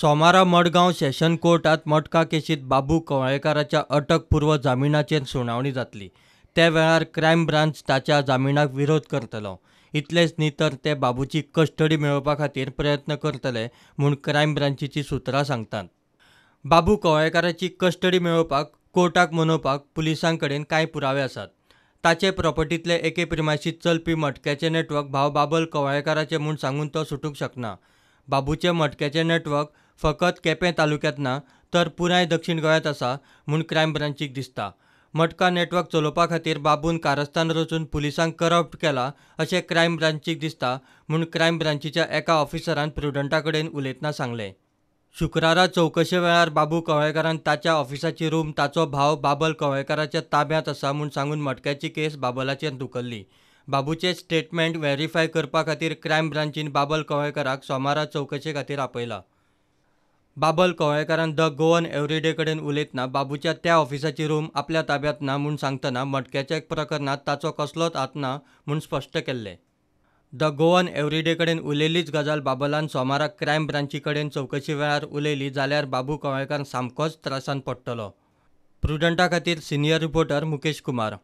सोमारा मडगाव सेशन कोर्टात मटका केशीत बाबू कवळेकाराच्या अटकपूर्व जामिनाचे सुनावणी जातली त्या वेळार क्रायम ब्रांच ताच्या जामिनाक विरोध करतलो इतलेच न्ही तर ते बाबूची कस्टडी मेळोवपा खातीर प्रयत्न करतले म्हूण क्राईम ब्रांचीची सुत्रां सांगतात बाबू कवळेकाराची कस्टडी मेळोवपाक कोर्टाक मनोवपाक पुलिसांकडेन कांय पुरावे आसात ताचे प्रॉपर्टीतले एके प्रिमाशीत चलपी मटक्याचे नेटवर्क भाव बाबल कवळेकाराचें म्हूण सांगून तो सुटूंक शकना बाबूचे मटक्याचे नेटवर्क फकत केपें ना तर पुराय दक्षिण गोयात असा म्हूण क्रायम ब्रांचीक दिसता मटका नेटवर्क चलोवपा खातीर बाबून कारस्थान रचून पुलिसांक करप्ट केला असे क्रायम ब्रांचीक दिसता म्हूण क्रायम ब्रांचीच्या एका ऑफिसरान प्रुडंटा कडेन उलयतना सांगलें शुक्रारा चौकशे वेळार बाबू कवळेकारान ताच्या ऑफिसाची रूम ताचो भाव बाबल कवळेकाराच्या ताब्यात असा म्हूण सांगून मटक्याची केस बाबलाचेर धुकल्ली बाबूचे स्टेटमेंट वेरीफाय करपा खातीर क्रायम ब्रांचीन बाबल कवळेकराक सोमारा चौकशे खातीर आपयला बाबल कारण द गोवन एव्हरीडे कडेन उलयतना बाबूच्या त्या ऑफिसाची रूम आपल्या ताब्यात ना म्हूण सांगतना मटक्याच्या प्रकरणात ताचो कसलोच हात ना म्हूण स्पश्ट केल्लें द गोवन एव्हरीडे कडेन उलयलीच गजाल बाबलान सोमाराक क्रायम ब्रांची कडेन चवकशी वेळार उलयली जाल्यार बाबू कवळेकार सामकोच त्रासान पडटलो प्रुडंटा खातीर सिनियर रिपोर्टर मुकेश कुमार